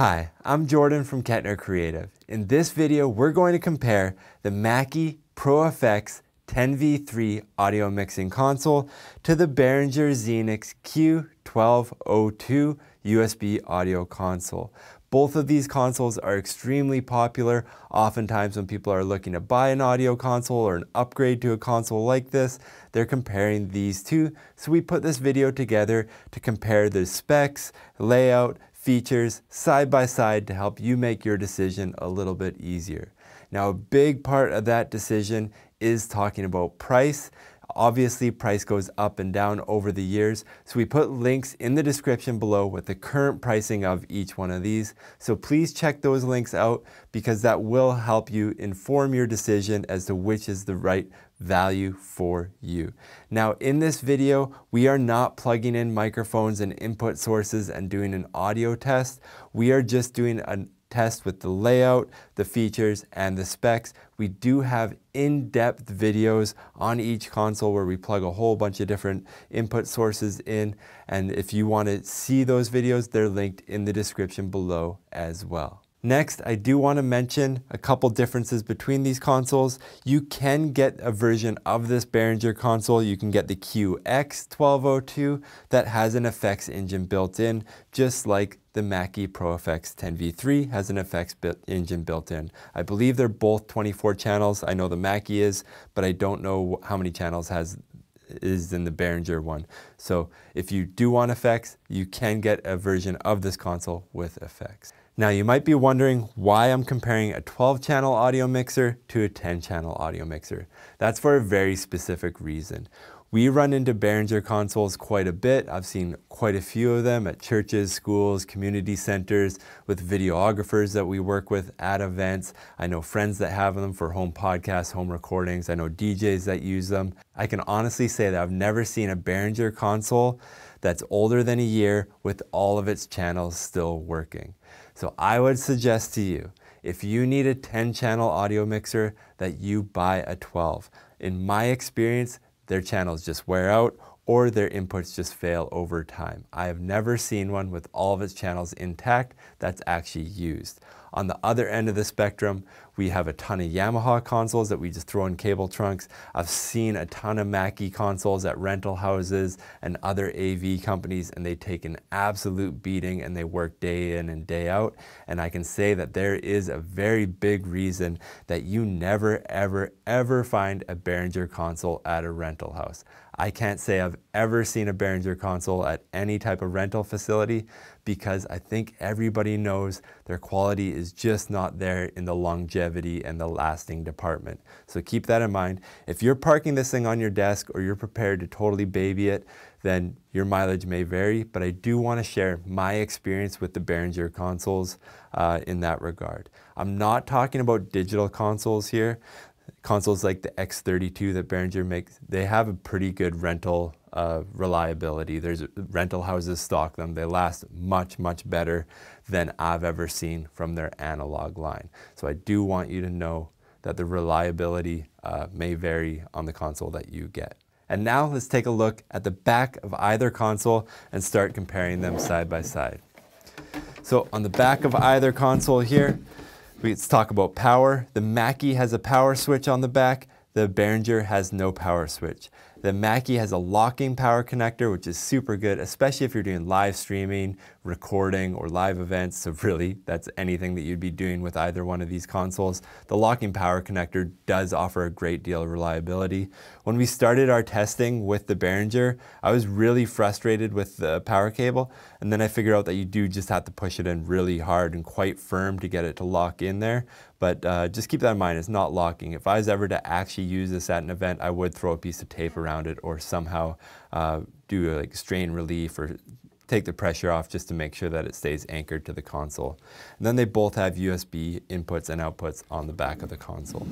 Hi, I'm Jordan from Kettner Creative. In this video, we're going to compare the Mackie ProFX 10v3 audio mixing console to the Behringer Xenix Q1202 USB audio console. Both of these consoles are extremely popular. Oftentimes when people are looking to buy an audio console or an upgrade to a console like this, they're comparing these two. So we put this video together to compare the specs, layout, features side by side to help you make your decision a little bit easier. Now, a big part of that decision is talking about price. Obviously, price goes up and down over the years, so we put links in the description below with the current pricing of each one of these. So please check those links out because that will help you inform your decision as to which is the right value for you. Now in this video, we are not plugging in microphones and input sources and doing an audio test. We are just doing an test with the layout, the features, and the specs. We do have in-depth videos on each console where we plug a whole bunch of different input sources in. And if you want to see those videos, they're linked in the description below as well. Next, I do want to mention a couple differences between these consoles. You can get a version of this Behringer console. You can get the QX1202 that has an effects engine built in, just like the Mackie profx 10V3 has an effects engine built in. I believe they're both 24 channels. I know the Mackie is, but I don't know how many channels has is in the Behringer one. So if you do want effects, you can get a version of this console with effects. Now you might be wondering why I'm comparing a 12 channel audio mixer to a 10 channel audio mixer. That's for a very specific reason. We run into Behringer consoles quite a bit. I've seen quite a few of them at churches, schools, community centers, with videographers that we work with at events. I know friends that have them for home podcasts, home recordings. I know DJs that use them. I can honestly say that I've never seen a Behringer console that's older than a year with all of its channels still working. So I would suggest to you, if you need a 10 channel audio mixer, that you buy a 12. In my experience, their channels just wear out or their inputs just fail over time. I have never seen one with all of its channels intact that's actually used. On the other end of the spectrum, we have a ton of Yamaha consoles that we just throw in cable trunks. I've seen a ton of Mackie consoles at rental houses and other AV companies, and they take an absolute beating and they work day in and day out. And I can say that there is a very big reason that you never, ever, ever find a Behringer console at a rental house. I can't say I've ever seen a Behringer console at any type of rental facility because I think everybody knows their quality is just not there in the longevity and the lasting department. So keep that in mind. If you're parking this thing on your desk or you're prepared to totally baby it, then your mileage may vary, but I do want to share my experience with the Behringer consoles uh, in that regard. I'm not talking about digital consoles here consoles like the X32 that Behringer makes, they have a pretty good rental uh, reliability. There's rental houses stock them. They last much, much better than I've ever seen from their analog line. So I do want you to know that the reliability uh, may vary on the console that you get. And now let's take a look at the back of either console and start comparing them side by side. So on the back of either console here, Let's talk about power. The Mackie has a power switch on the back. The Behringer has no power switch. The Mackie has a locking power connector, which is super good, especially if you're doing live streaming, recording, or live events. So really, that's anything that you'd be doing with either one of these consoles. The locking power connector does offer a great deal of reliability. When we started our testing with the Behringer, I was really frustrated with the power cable. And then I figured out that you do just have to push it in really hard and quite firm to get it to lock in there. But uh, just keep that in mind, it's not locking. If I was ever to actually use this at an event, I would throw a piece of tape around around it or somehow uh, do like strain relief or take the pressure off just to make sure that it stays anchored to the console. And then they both have USB inputs and outputs on the back of the console.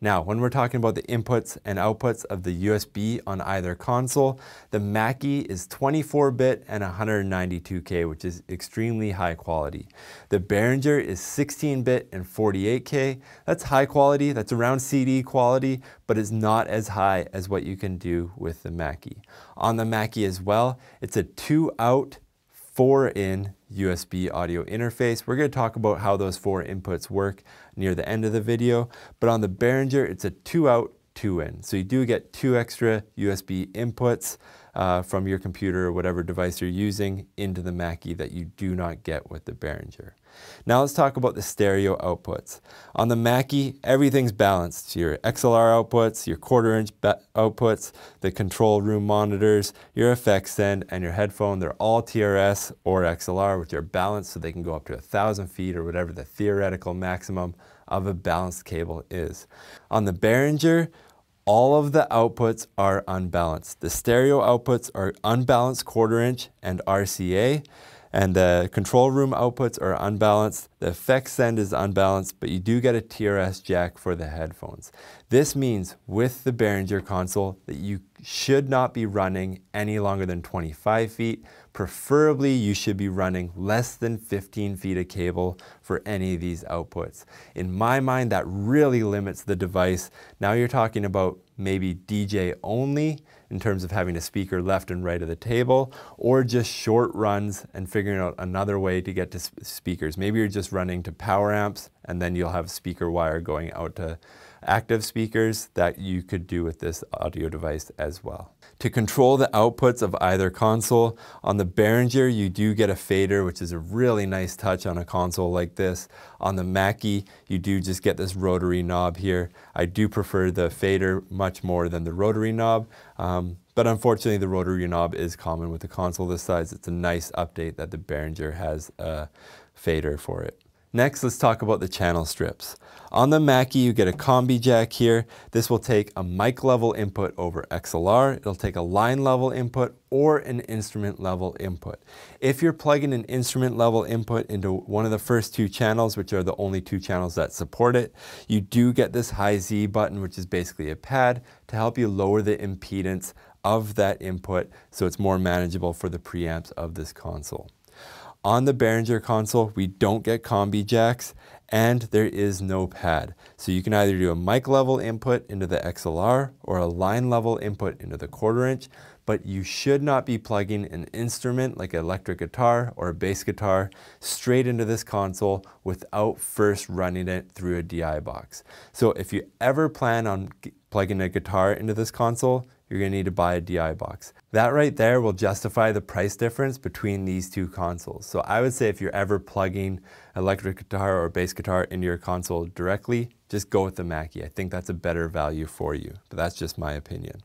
Now, when we're talking about the inputs and outputs of the USB on either console, the Mackie is 24-bit and 192K, which is extremely high quality. The Behringer is 16-bit and 48K. That's high quality, that's around CD quality, but it's not as high as what you can do with the Mackie. On the Mackie as well, it's a two-out, four-in USB audio interface. We're gonna talk about how those four inputs work near the end of the video, but on the Behringer, it's a two out, two in. So you do get two extra USB inputs uh, from your computer or whatever device you're using into the Mackie that you do not get with the Behringer. Now let's talk about the stereo outputs. On the Mackie, everything's balanced. Your XLR outputs, your quarter inch outputs, the control room monitors, your effects send, and your headphone, they're all TRS or XLR, which are balanced so they can go up to 1,000 feet or whatever the theoretical maximum of a balanced cable is. On the Behringer, all of the outputs are unbalanced. The stereo outputs are unbalanced quarter inch and RCA, and the control room outputs are unbalanced. The effects send is unbalanced, but you do get a TRS jack for the headphones. This means with the Behringer console that you should not be running any longer than 25 feet. Preferably, you should be running less than 15 feet of cable for any of these outputs. In my mind, that really limits the device. Now you're talking about maybe DJ only in terms of having a speaker left and right of the table, or just short runs and figuring out another way to get to speakers. Maybe you're just running to power amps and then you'll have speaker wire going out to active speakers that you could do with this audio device as well. To control the outputs of either console, on the Behringer you do get a fader, which is a really nice touch on a console like this. On the Mackie, you do just get this rotary knob here. I do prefer the fader much more than the rotary knob, um, but unfortunately the rotary knob is common with a console this size. It's a nice update that the Behringer has a fader for it. Next, let's talk about the channel strips. On the Mackie, you get a combi jack here. This will take a mic level input over XLR. It'll take a line level input or an instrument level input. If you're plugging an instrument level input into one of the first two channels, which are the only two channels that support it, you do get this high Z button, which is basically a pad to help you lower the impedance of that input so it's more manageable for the preamps of this console. On the Behringer console, we don't get combi jacks and there is no pad. So you can either do a mic level input into the XLR or a line level input into the quarter inch, but you should not be plugging an instrument like an electric guitar or a bass guitar straight into this console without first running it through a DI box. So if you ever plan on plugging a guitar into this console, you're gonna need to buy a DI box. That right there will justify the price difference between these two consoles. So I would say if you're ever plugging electric guitar or bass guitar into your console directly, just go with the Mackie. I think that's a better value for you, but that's just my opinion.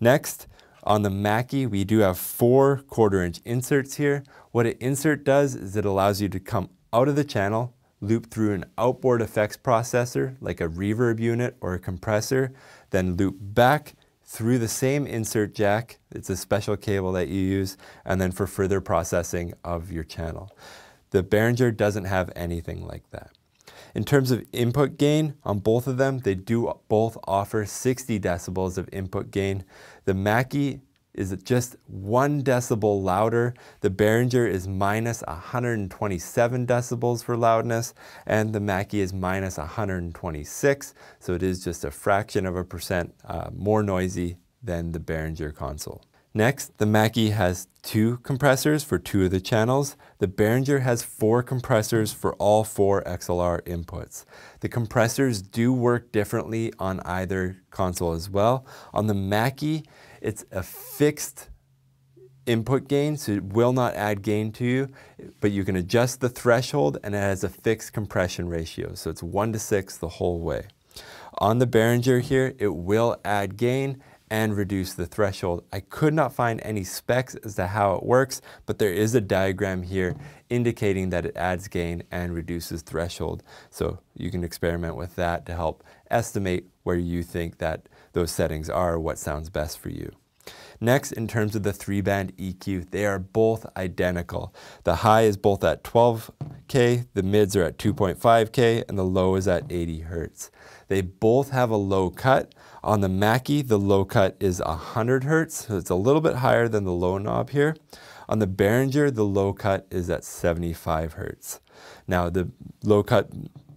Next, on the Mackie, we do have four quarter inch inserts here. What an insert does is it allows you to come out of the channel, loop through an outboard effects processor like a reverb unit or a compressor, then loop back through the same insert jack. It's a special cable that you use, and then for further processing of your channel. The Behringer doesn't have anything like that. In terms of input gain on both of them, they do both offer 60 decibels of input gain. The Mackie is just one decibel louder. The Behringer is minus 127 decibels for loudness, and the Mackie is minus 126, so it is just a fraction of a percent uh, more noisy than the Behringer console. Next, the Mackie has two compressors for two of the channels. The Behringer has four compressors for all four XLR inputs. The compressors do work differently on either console as well. On the Mackie, it's a fixed input gain, so it will not add gain to you, but you can adjust the threshold and it has a fixed compression ratio. So it's one to six the whole way. On the Behringer here, it will add gain and reduce the threshold. I could not find any specs as to how it works, but there is a diagram here indicating that it adds gain and reduces threshold. So you can experiment with that to help estimate where you think that those settings are, what sounds best for you. Next, in terms of the three band EQ, they are both identical. The high is both at 12K, the mids are at 2.5K, and the low is at 80 Hertz. They both have a low cut. On the Mackie, the low cut is 100 Hertz, so it's a little bit higher than the low knob here. On the Behringer, the low cut is at 75 Hertz. Now, the low cut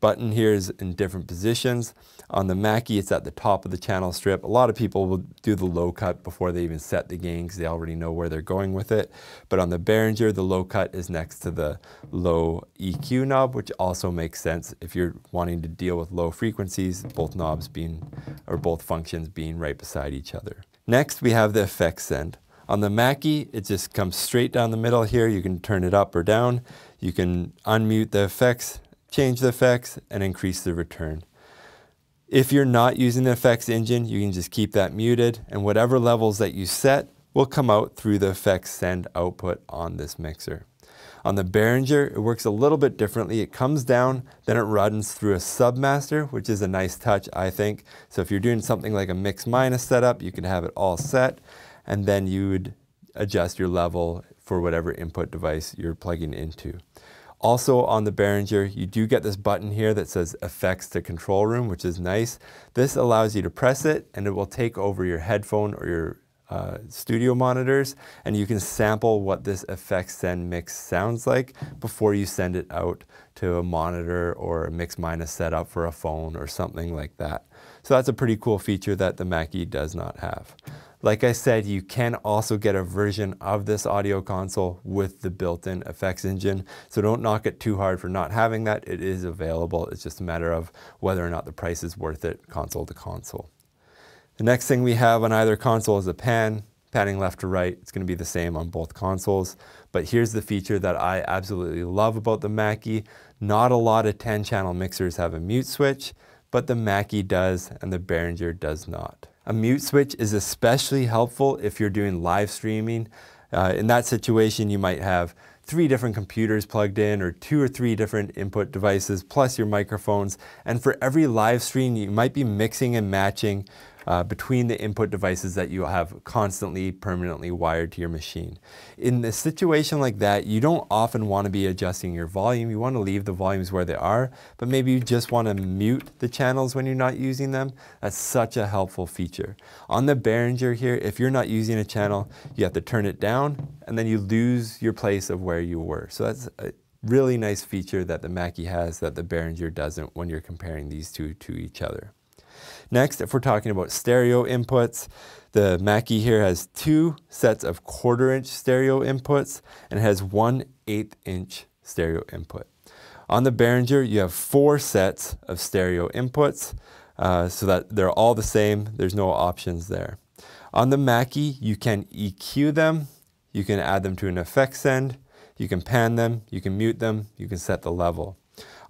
button here is in different positions. On the Mackie, it's at the top of the channel strip. A lot of people will do the low cut before they even set the gain because they already know where they're going with it. But on the Behringer, the low cut is next to the low EQ knob, which also makes sense if you're wanting to deal with low frequencies, both knobs being, or both functions being right beside each other. Next, we have the effects send. On the Mackie, it just comes straight down the middle here. You can turn it up or down. You can unmute the effects, change the effects, and increase the return. If you're not using the effects engine, you can just keep that muted and whatever levels that you set will come out through the effects send output on this mixer. On the Behringer, it works a little bit differently. It comes down, then it runs through a submaster, which is a nice touch, I think. So if you're doing something like a mix minus setup, you can have it all set, and then you would adjust your level for whatever input device you're plugging into. Also on the Behringer, you do get this button here that says effects to control room, which is nice. This allows you to press it and it will take over your headphone or your uh, studio monitors and you can sample what this effects send mix sounds like before you send it out to a monitor or a mix minus setup for a phone or something like that. So that's a pretty cool feature that the Mackie does not have. Like I said, you can also get a version of this audio console with the built-in effects engine. So don't knock it too hard for not having that. It is available. It's just a matter of whether or not the price is worth it console to console. The next thing we have on either console is a pan panning left to right, it's gonna be the same on both consoles. But here's the feature that I absolutely love about the Mackie. Not a lot of 10 channel mixers have a mute switch, but the Mackie does and the Behringer does not. A mute switch is especially helpful if you're doing live streaming. Uh, in that situation, you might have three different computers plugged in or two or three different input devices plus your microphones. And for every live stream, you might be mixing and matching uh, between the input devices that you have constantly permanently wired to your machine. In a situation like that, you don't often want to be adjusting your volume. You want to leave the volumes where they are, but maybe you just want to mute the channels when you're not using them. That's such a helpful feature. On the Behringer here, if you're not using a channel, you have to turn it down and then you lose your place of where you were. So that's a, really nice feature that the Mackie has that the Behringer doesn't when you're comparing these two to each other. Next, if we're talking about stereo inputs, the Mackie here has two sets of quarter inch stereo inputs and has one eighth inch stereo input. On the Behringer, you have four sets of stereo inputs uh, so that they're all the same. There's no options there. On the Mackie, you can EQ them. You can add them to an effects send. You can pan them. You can mute them. You can set the level.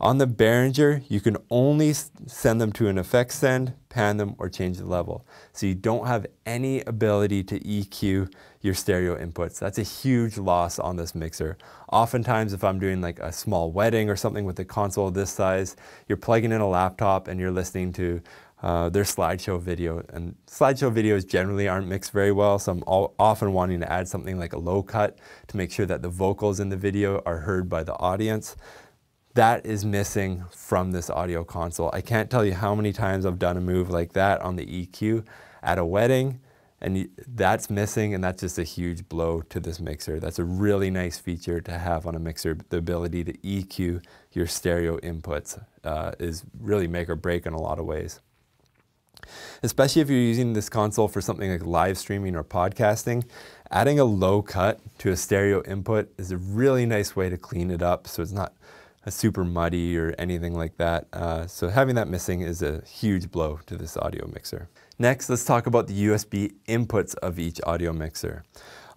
On the Behringer, you can only send them to an effect send, pan them, or change the level. So you don't have any ability to EQ your stereo inputs. That's a huge loss on this mixer. Oftentimes, if I'm doing like a small wedding or something with a console this size, you're plugging in a laptop and you're listening to uh, their slideshow video. And slideshow videos generally aren't mixed very well, so I'm all, often wanting to add something like a low cut to make sure that the vocals in the video are heard by the audience. That is missing from this audio console. I can't tell you how many times I've done a move like that on the EQ at a wedding, and that's missing, and that's just a huge blow to this mixer. That's a really nice feature to have on a mixer. The ability to EQ your stereo inputs uh, is really make or break in a lot of ways. Especially if you're using this console for something like live streaming or podcasting, adding a low cut to a stereo input is a really nice way to clean it up so it's not a super muddy or anything like that. Uh, so having that missing is a huge blow to this audio mixer. Next, let's talk about the USB inputs of each audio mixer.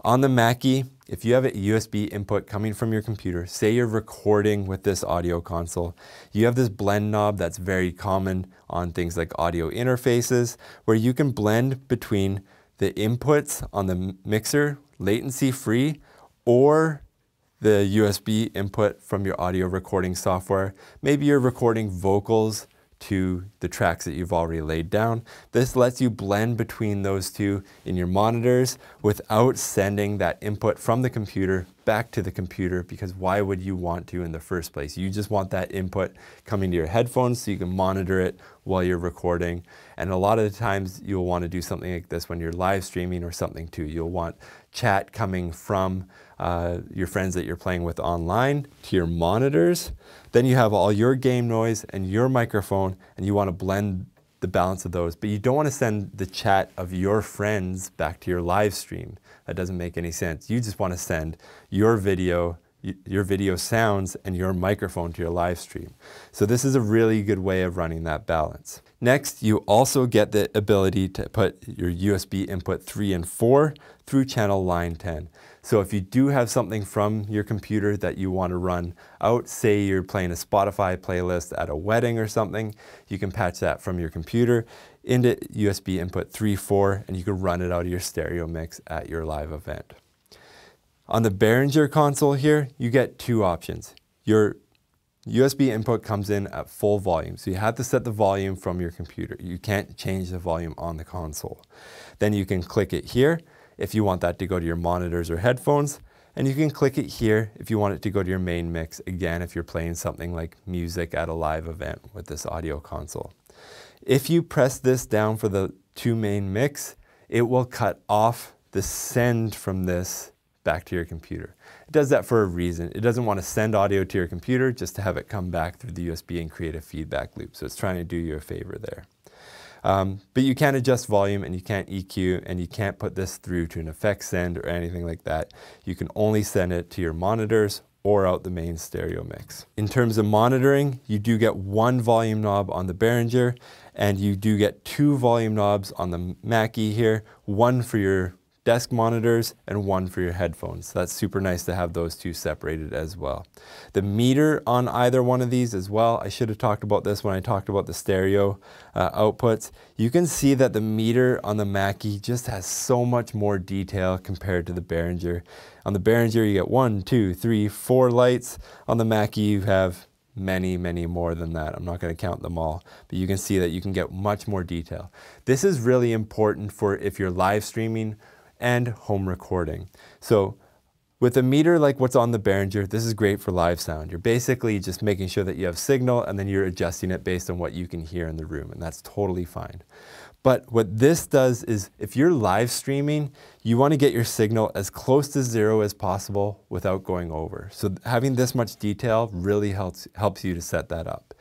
On the Mackie, if you have a USB input coming from your computer, say you're recording with this audio console, you have this blend knob that's very common on things like audio interfaces, where you can blend between the inputs on the mixer latency free or the USB input from your audio recording software. Maybe you're recording vocals to the tracks that you've already laid down. This lets you blend between those two in your monitors without sending that input from the computer back to the computer because why would you want to in the first place? You just want that input coming to your headphones so you can monitor it while you're recording. And a lot of the times you'll want to do something like this when you're live streaming or something too. You'll want chat coming from uh, your friends that you're playing with online to your monitors. Then you have all your game noise and your microphone, and you want to blend the balance of those, but you don't want to send the chat of your friends back to your live stream. That doesn't make any sense. You just want to send your video your video sounds and your microphone to your live stream. So this is a really good way of running that balance. Next, you also get the ability to put your USB input 3 and 4 through channel line 10. So if you do have something from your computer that you want to run out, say you're playing a Spotify playlist at a wedding or something, you can patch that from your computer into USB input 3, 4, and you can run it out of your stereo mix at your live event. On the Behringer console here, you get two options. Your USB input comes in at full volume, so you have to set the volume from your computer. You can't change the volume on the console. Then you can click it here if you want that to go to your monitors or headphones, and you can click it here if you want it to go to your main mix, again if you're playing something like music at a live event with this audio console. If you press this down for the two main mix, it will cut off the send from this back to your computer. It does that for a reason. It doesn't want to send audio to your computer just to have it come back through the USB and create a feedback loop. So it's trying to do you a favor there. Um, but you can't adjust volume and you can't EQ and you can't put this through to an effect send or anything like that. You can only send it to your monitors or out the main stereo mix. In terms of monitoring, you do get one volume knob on the Behringer and you do get two volume knobs on the Mackie here, one for your desk monitors and one for your headphones. So that's super nice to have those two separated as well. The meter on either one of these as well, I should have talked about this when I talked about the stereo uh, outputs. You can see that the meter on the Mackie just has so much more detail compared to the Behringer. On the Behringer you get one, two, three, four lights. On the Mackie you have many, many more than that. I'm not gonna count them all, but you can see that you can get much more detail. This is really important for if you're live streaming and home recording. So with a meter like what's on the Behringer, this is great for live sound. You're basically just making sure that you have signal and then you're adjusting it based on what you can hear in the room, and that's totally fine. But what this does is if you're live streaming, you want to get your signal as close to zero as possible without going over. So having this much detail really helps, helps you to set that up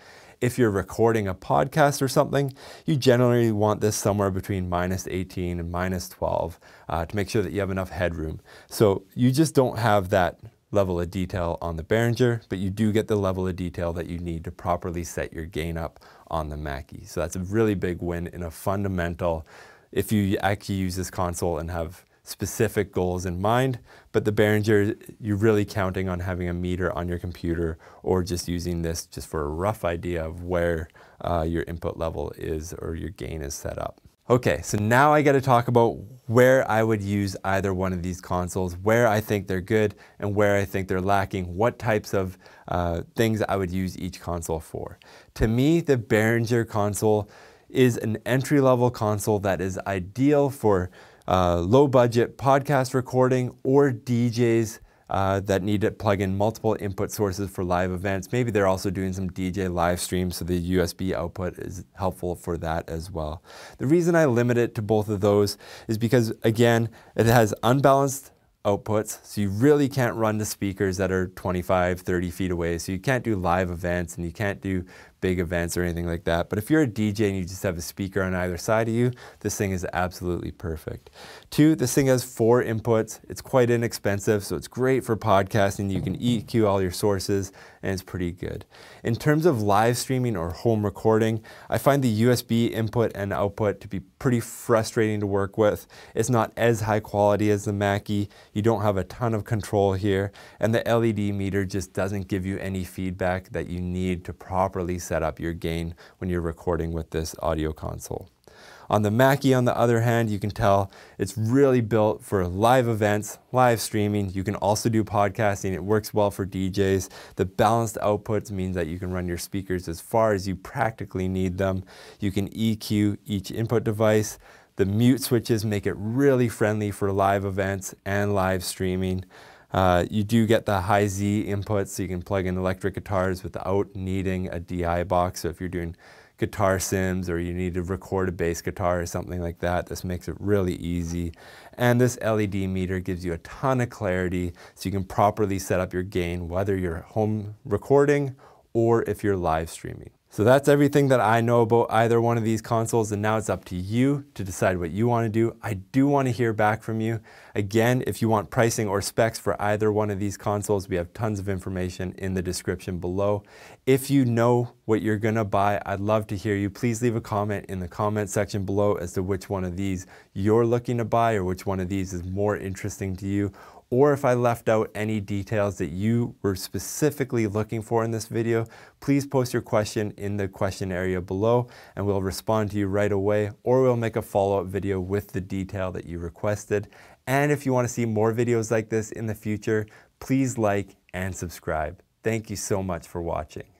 if you're recording a podcast or something, you generally want this somewhere between minus 18 and minus 12 uh, to make sure that you have enough headroom. So you just don't have that level of detail on the Behringer, but you do get the level of detail that you need to properly set your gain up on the Mackie. So that's a really big win in a fundamental, if you actually use this console and have specific goals in mind, but the Behringer, you're really counting on having a meter on your computer or just using this just for a rough idea of where uh, your input level is or your gain is set up. Okay, so now I gotta talk about where I would use either one of these consoles, where I think they're good and where I think they're lacking, what types of uh, things I would use each console for. To me, the Behringer console is an entry-level console that is ideal for uh, low budget podcast recording or DJs uh, that need to plug in multiple input sources for live events. Maybe they're also doing some DJ live streams, so the USB output is helpful for that as well. The reason I limit it to both of those is because, again, it has unbalanced outputs. So you really can't run the speakers that are 25, 30 feet away. So you can't do live events and you can't do big events or anything like that. But if you're a DJ and you just have a speaker on either side of you, this thing is absolutely perfect. Two, this thing has four inputs. It's quite inexpensive, so it's great for podcasting. You can EQ all your sources, and it's pretty good. In terms of live streaming or home recording, I find the USB input and output to be pretty frustrating to work with. It's not as high quality as the Mackie. You don't have a ton of control here, and the LED meter just doesn't give you any feedback that you need to properly set set up your gain when you're recording with this audio console. On the Mackie, on the other hand, you can tell it's really built for live events, live streaming. You can also do podcasting. It works well for DJs. The balanced outputs means that you can run your speakers as far as you practically need them. You can EQ each input device. The mute switches make it really friendly for live events and live streaming. Uh, you do get the high Z input, so you can plug in electric guitars without needing a DI box. So if you're doing guitar sims or you need to record a bass guitar or something like that, this makes it really easy. And this LED meter gives you a ton of clarity so you can properly set up your gain, whether you're home recording or if you're live streaming. So that's everything that I know about either one of these consoles and now it's up to you to decide what you wanna do. I do wanna hear back from you. Again, if you want pricing or specs for either one of these consoles, we have tons of information in the description below. If you know what you're gonna buy, I'd love to hear you. Please leave a comment in the comment section below as to which one of these you're looking to buy or which one of these is more interesting to you or if I left out any details that you were specifically looking for in this video, please post your question in the question area below and we'll respond to you right away or we'll make a follow-up video with the detail that you requested. And if you wanna see more videos like this in the future, please like and subscribe. Thank you so much for watching.